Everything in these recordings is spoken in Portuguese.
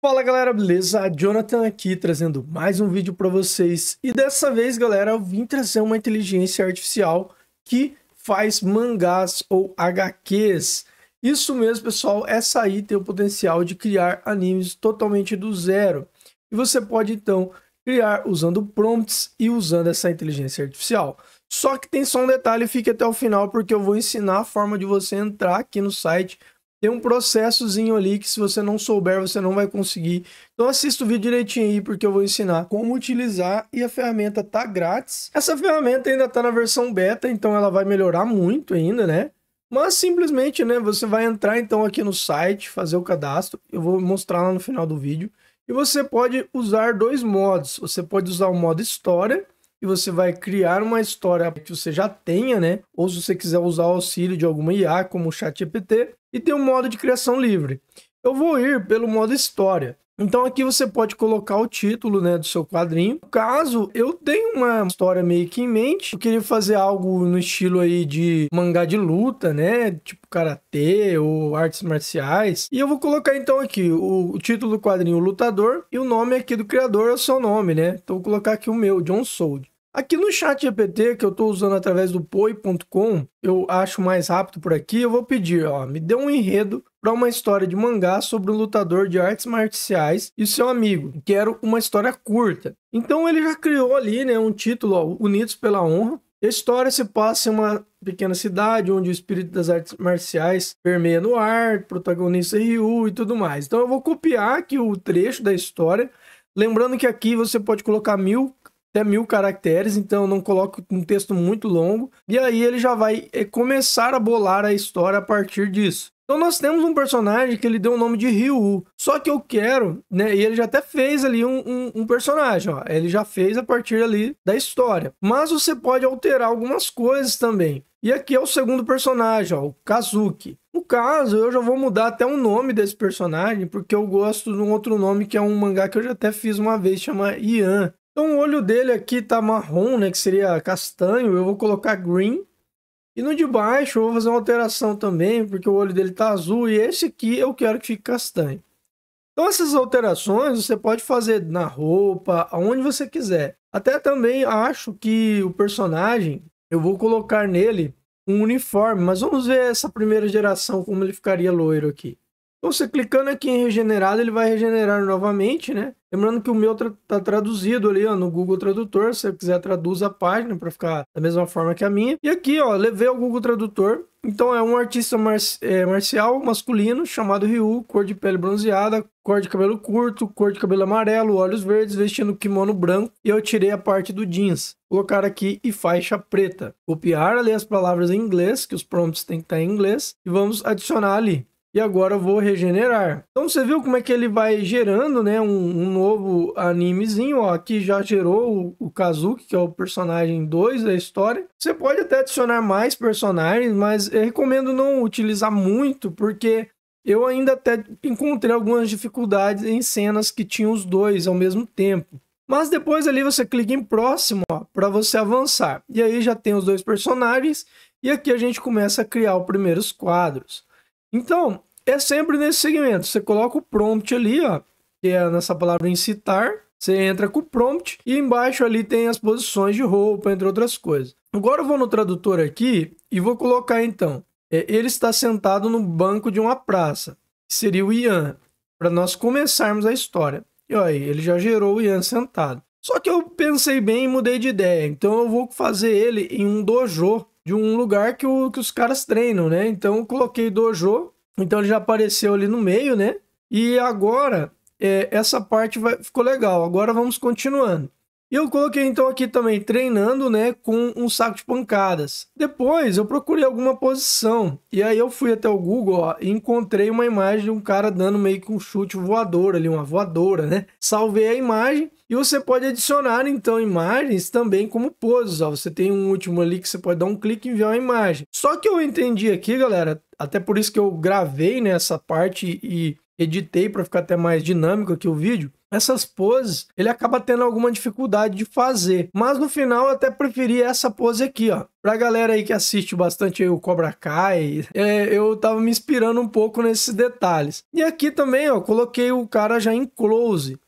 Fala galera, beleza? Jonathan aqui trazendo mais um vídeo para vocês. E dessa vez, galera, eu vim trazer uma inteligência artificial que faz mangás ou HQs. Isso mesmo, pessoal, essa aí tem o potencial de criar animes totalmente do zero. E você pode então criar usando prompts e usando essa inteligência artificial. Só que tem só um detalhe, fique até o final porque eu vou ensinar a forma de você entrar aqui no site tem um processozinho ali que se você não souber, você não vai conseguir. Então assista o vídeo direitinho aí, porque eu vou ensinar como utilizar e a ferramenta tá grátis. Essa ferramenta ainda tá na versão beta, então ela vai melhorar muito ainda, né? Mas simplesmente, né, você vai entrar então aqui no site, fazer o cadastro, eu vou mostrar lá no final do vídeo. E você pode usar dois modos, você pode usar o modo história e você vai criar uma história que você já tenha, né? Ou se você quiser usar o auxílio de alguma IA, como o ChatGPT, e tem um modo de criação livre. Eu vou ir pelo modo história. Então aqui você pode colocar o título né, do seu quadrinho. Caso eu tenha uma história meio que em mente, eu queria fazer algo no estilo aí de mangá de luta, né? Tipo karatê ou artes marciais. E eu vou colocar então aqui o, o título do quadrinho o Lutador e o nome aqui do criador é o seu nome, né? Então vou colocar aqui o meu, John Sold. Aqui no chat GPT que eu estou usando através do poi.com, eu acho mais rápido por aqui, eu vou pedir, ó, me dê um enredo para uma história de mangá sobre um lutador de artes marciais e seu amigo, que era uma história curta. Então ele já criou ali né, um título, ó, Unidos pela Honra. A história se passa em uma pequena cidade onde o espírito das artes marciais permeia no ar, protagonista é Ryu e tudo mais. Então eu vou copiar aqui o trecho da história. Lembrando que aqui você pode colocar mil até mil caracteres, então não coloque um texto muito longo. E aí ele já vai eh, começar a bolar a história a partir disso. Então nós temos um personagem que ele deu o nome de Ryu. Só que eu quero, né? E ele já até fez ali um, um, um, personagem, ó. Ele já fez a partir ali da história. Mas você pode alterar algumas coisas também. E aqui é o segundo personagem, ó, o Kazuki. No caso, eu já vou mudar até o nome desse personagem, porque eu gosto de um outro nome que é um mangá que eu já até fiz uma vez, chama Ian. Então o olho dele aqui tá marrom, né, que seria castanho, eu vou colocar green. E no de baixo eu vou fazer uma alteração também, porque o olho dele tá azul e esse aqui eu quero que fique castanho. Então essas alterações você pode fazer na roupa, aonde você quiser. Até também acho que o personagem, eu vou colocar nele um uniforme, mas vamos ver essa primeira geração como ele ficaria loiro aqui. Então você clicando aqui em regenerado, ele vai regenerar novamente, né? Lembrando que o meu tá, traduzido ali ó, no Google Tradutor, se você quiser traduz a página para ficar da mesma forma que a minha. E aqui, ó, levei ao Google Tradutor. Então é um artista mar é, marcial masculino chamado Ryu, cor de pele bronzeada, cor de cabelo curto, cor de cabelo amarelo, olhos verdes, vestindo kimono branco. E eu tirei a parte do jeans. Colocar aqui e faixa preta. Copiar ali as palavras em inglês, que os prompts têm que estar em inglês, e vamos adicionar ali e agora eu vou regenerar. Então você viu como é que ele vai gerando, né, um, um novo animezinho, ó, aqui já gerou o, o Kazuki, que é o personagem 2 da história. Você pode até adicionar mais personagens, mas eu recomendo não utilizar muito, porque eu ainda até encontrei algumas dificuldades em cenas que tinham os dois ao mesmo tempo. Mas depois ali você clica em próximo, ó, para você avançar. E aí já tem os dois personagens e aqui a gente começa a criar os primeiros quadros. Então, é sempre nesse segmento. Você coloca o prompt ali, ó, que é nessa palavra incitar. Você entra com o prompt e embaixo ali tem as posições de roupa, entre outras coisas. Agora eu vou no tradutor aqui e vou colocar então. É, ele está sentado no banco de uma praça, que seria o Ian, para nós começarmos a história. E olha aí, ele já gerou o Ian sentado. Só que eu pensei bem e mudei de ideia, então eu vou fazer ele em um dojo de um lugar que, o, que os caras treinam, né? Então coloquei dojo, então ele já apareceu ali no meio, né? E agora é, essa parte vai, ficou legal. Agora vamos continuando. E eu coloquei então aqui também treinando, né, com um saco de pancadas. Depois eu procurei alguma posição e aí eu fui até o Google ó, e encontrei uma imagem de um cara dando meio que um chute voador ali, uma voadora, né? Salvei a imagem e você pode adicionar então imagens também como poses. Ó. Você tem um último ali que você pode dar um clique e enviar uma imagem. Só que eu entendi aqui, galera, até por isso que eu gravei nessa né, parte e editei para ficar até mais dinâmico aqui o vídeo essas poses, ele acaba tendo alguma dificuldade de fazer. Mas no final eu até preferi essa pose aqui, ó. Pra galera aí que assiste bastante o Cobra Kai, é, eu tava me inspirando um pouco nesses detalhes. E aqui também, ó, coloquei o cara já em close.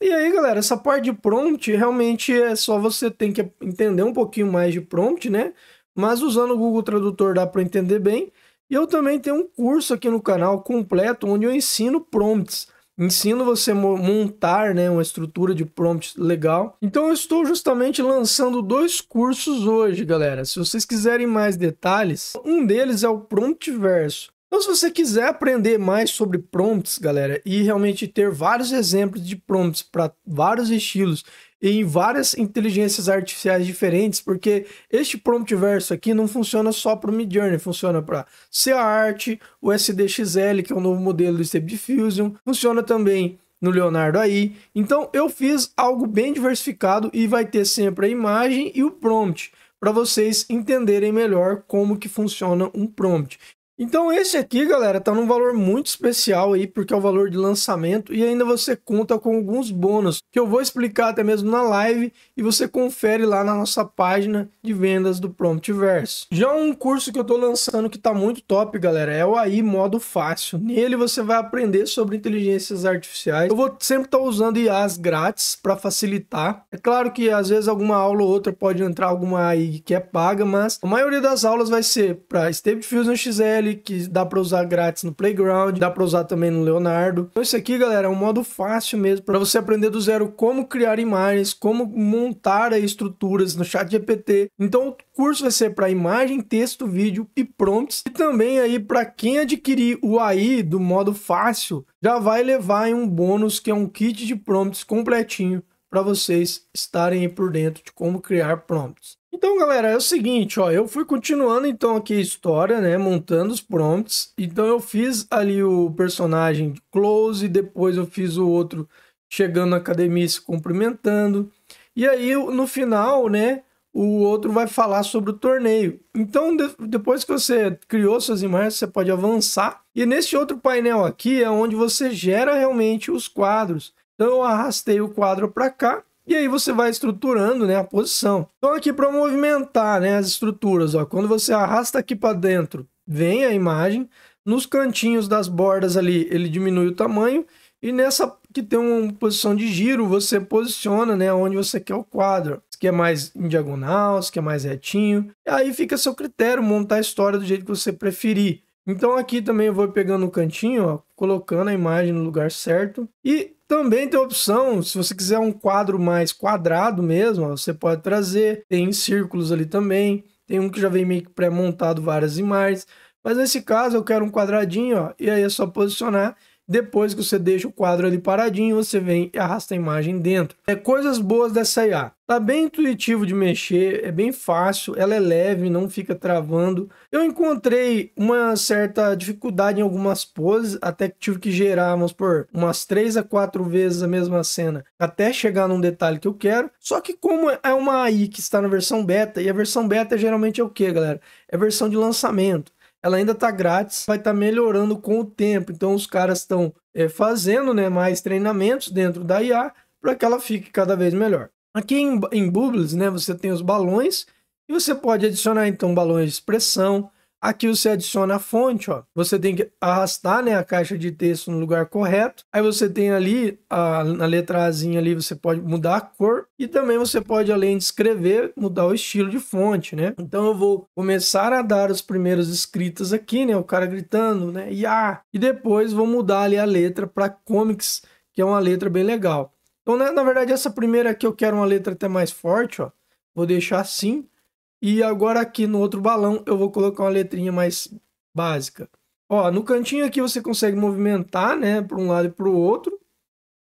E aí, galera, essa parte de prompt realmente é só você tem que entender um pouquinho mais de prompt, né? Mas usando o Google Tradutor dá para entender bem. E eu também tenho um curso aqui no canal completo onde eu ensino prompts ensino você montar né, uma estrutura de prompt legal. Então eu estou justamente lançando dois cursos hoje, galera. Se vocês quiserem mais detalhes, um deles é o Prompt Verso. Então, se você quiser aprender mais sobre prompts, galera, e realmente ter vários exemplos de prompts para vários estilos em várias inteligências artificiais diferentes, porque este prompt verso aqui não funciona só para o Midjourney, funciona para CART, o SDXL, que é o novo modelo do Stable Diffusion, funciona também no Leonardo aí. Então eu fiz algo bem diversificado e vai ter sempre a imagem e o prompt para vocês entenderem melhor como que funciona um prompt. Então esse aqui, galera, tá num valor muito especial aí, porque é o valor de lançamento e ainda você conta com alguns bônus, que eu vou explicar até mesmo na live e você confere lá na nossa página de vendas do Promptverse. Já um curso que eu tô lançando que tá muito top, galera, é o AI Modo Fácil. Nele você vai aprender sobre inteligências artificiais. Eu vou sempre estar tá usando IAs grátis para facilitar. É claro que às vezes alguma aula ou outra pode entrar alguma AI que é paga, mas a maioria das aulas vai ser para Stable Diffusion XL, que dá para usar grátis no Playground, dá para usar também no Leonardo. Então isso aqui, galera, é um modo fácil mesmo para você aprender do zero como criar imagens, como montar estruturas no chat GPT. Então o curso vai ser para imagem, texto, vídeo e prompts. E também aí para quem adquirir o AI do modo fácil, já vai levar em um bônus que é um kit de prompts completinho para vocês estarem aí por dentro de como criar prompts. Então, galera, é o seguinte, ó, eu fui continuando então aqui a história, né, montando os prompts. Então eu fiz ali o personagem close, depois eu fiz o outro chegando na academia e se cumprimentando. E aí no final, né, o outro vai falar sobre o torneio. Então, de depois que você criou suas imagens, você pode avançar. E nesse outro painel aqui é onde você gera realmente os quadros. Então, eu arrastei o quadro para cá e aí você vai estruturando né, a posição. Então aqui para movimentar né, as estruturas, ó, quando você arrasta aqui para dentro, vem a imagem. Nos cantinhos das bordas ali, ele diminui o tamanho. E nessa que tem uma posição de giro, você posiciona né, onde você quer o quadro. Se quer mais em diagonal, se quer mais retinho. E aí fica a seu critério montar a história do jeito que você preferir. Então aqui também eu vou pegando o cantinho, ó, colocando a imagem no lugar certo. E também tem a opção, se você quiser um quadro mais quadrado mesmo, ó, você pode trazer. Tem círculos ali também. Tem um que já vem meio que pré-montado várias imagens. Mas nesse caso eu quero um quadradinho, ó, e aí é só posicionar depois que você deixa o quadro ali paradinho, você vem e arrasta a imagem dentro. É coisas boas dessa IA. Tá bem intuitivo de mexer, é bem fácil, ela é leve, não fica travando. Eu encontrei uma certa dificuldade em algumas poses, até que tive que gerar, vamos por umas três a quatro vezes a mesma cena, até chegar num detalhe que eu quero. Só que como é uma AI que está na versão beta, e a versão beta geralmente é o que, galera? É versão de lançamento ela ainda tá grátis, vai estar tá melhorando com o tempo. Então os caras estão é, eh, fazendo né, mais treinamentos dentro da IA para que ela fique cada vez melhor. Aqui em, em Bubbles, né, você tem os balões e você pode adicionar então balões de expressão, Aqui você adiciona a fonte, ó. Você tem que arrastar, né, a caixa de texto no lugar correto. Aí você tem ali a, na letrazinha ali você pode mudar a cor e também você pode além de escrever mudar o estilo de fonte, né? Então eu vou começar a dar os primeiros escritos aqui, né? O cara gritando, né? Iá! Ah, e depois vou mudar ali a letra para comics, que é uma letra bem legal. Então, né, na verdade, essa primeira aqui eu quero uma letra até mais forte, ó. Vou deixar assim e agora aqui no outro balão eu vou colocar uma letrinha mais básica. Ó, no cantinho aqui você consegue movimentar, né, para um lado e para o outro.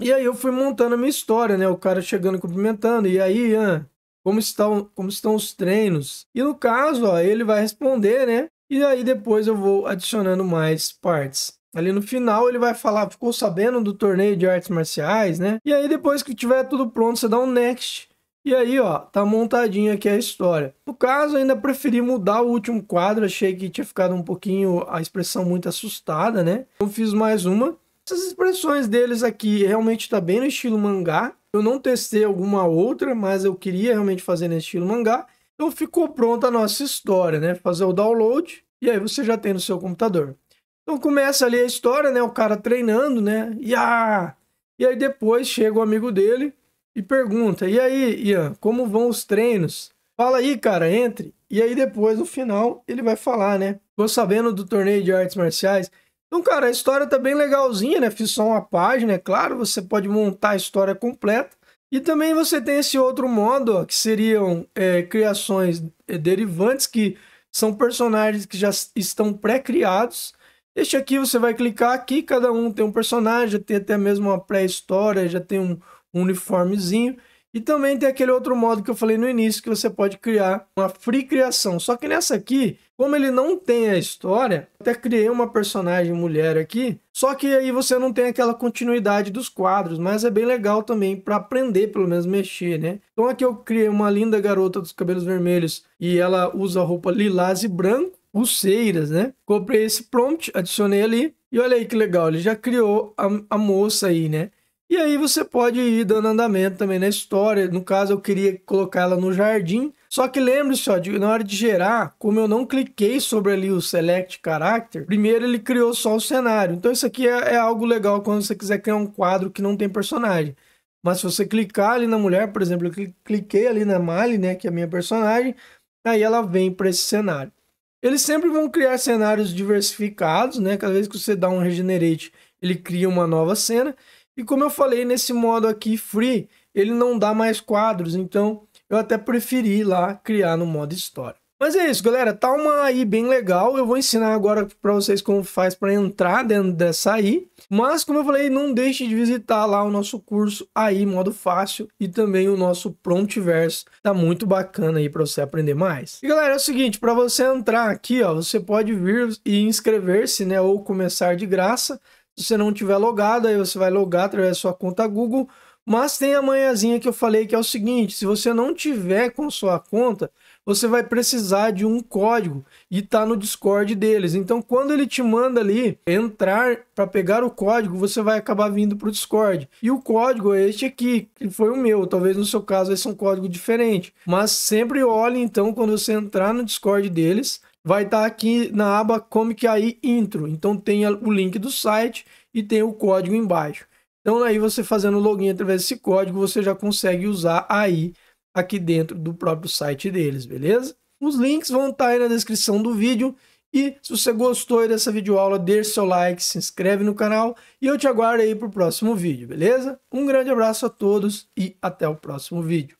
E aí eu fui montando a minha história, né, o cara chegando cumprimentando. E aí, ah, como estão, como estão os treinos? E no caso, ó, ele vai responder, né? E aí depois eu vou adicionando mais partes. Ali no final ele vai falar, ficou sabendo do torneio de artes marciais, né? E aí depois que tiver tudo pronto, você dá um next e aí, ó, tá montadinha aqui a história. No caso, ainda preferi mudar o último quadro, achei que tinha ficado um pouquinho a expressão muito assustada, né? Então fiz mais uma. Essas expressões deles aqui realmente tá bem no estilo mangá. Eu não testei alguma outra, mas eu queria realmente fazer nesse estilo mangá. Então ficou pronta a nossa história, né? Fazer o download e aí você já tem no seu computador. Então começa ali a história, né? O cara treinando, né? E, ah, e aí depois chega o amigo dele e pergunta: E aí, Ian, como vão os treinos? Fala aí, cara, entre. E aí, depois, no final, ele vai falar, né? Tô sabendo do torneio de artes marciais. Então, cara, a história tá bem legalzinha, né? Fiz só uma página, é claro, você pode montar a história completa. E também você tem esse outro modo, ó, que seriam é, criações é, derivantes, que são personagens que já estão pré-criados. Este aqui você vai clicar aqui, cada um tem um personagem, já tem até mesmo uma pré-história, já tem um, um uniformezinho. E também tem aquele outro modo que eu falei no início, que você pode criar uma free criação. Só que nessa aqui, como ele não tem a história, até criei uma personagem mulher aqui, só que aí você não tem aquela continuidade dos quadros, mas é bem legal também para aprender, pelo menos mexer, né? Então aqui eu criei uma linda garota dos cabelos vermelhos e ela usa roupa lilás e branco, pulseiras, né? Comprei esse prompt, adicionei ali e olha aí que legal, ele já criou a, a moça aí, né? E aí você pode ir dando andamento também na história. No caso, eu queria colocar ela no jardim. Só que lembre-se, ó, de, na hora de gerar, como eu não cliquei sobre ali o Select Character, primeiro ele criou só o cenário. Então isso aqui é, é algo legal quando você quiser criar um quadro que não tem personagem. Mas se você clicar ali na mulher, por exemplo, eu cliquei ali na Mali, né, que é a minha personagem, aí ela vem para esse cenário. Eles sempre vão criar cenários diversificados, né? Cada vez que você dá um regenerate, ele cria uma nova cena. E como eu falei, nesse modo aqui, Free, ele não dá mais quadros, então eu até preferi lá criar no modo História. Mas é isso, galera. Tá uma AI bem legal. Eu vou ensinar agora para vocês como faz para entrar dentro dessa AI. Mas, como eu falei, não deixe de visitar lá o nosso curso AI Modo Fácil e também o nosso Promptverse. Tá muito bacana aí para você aprender mais. E, galera, é o seguinte, para você entrar aqui, ó, você pode vir e inscrever-se, né, ou começar de graça. Se você não tiver logado, aí você vai logar através da sua conta Google. Mas tem a manhãzinha que eu falei que é o seguinte: se você não tiver com sua conta, você vai precisar de um código e tá no Discord deles. Então, quando ele te manda ali entrar para pegar o código, você vai acabar vindo para o Discord. E o código é este aqui, que foi o meu. Talvez no seu caso esse é um código diferente. Mas sempre olhe então quando você entrar no Discord deles vai estar tá aqui na aba Comic AI Intro. Então tem o link do site e tem o código embaixo. Então aí você fazendo login através desse código, você já consegue usar aí aqui dentro do próprio site deles, beleza? Os links vão estar tá aí na descrição do vídeo. E se você gostou dessa videoaula, deixe seu like, se inscreve no canal e eu te aguardo aí para o próximo vídeo, beleza? Um grande abraço a todos e até o próximo vídeo.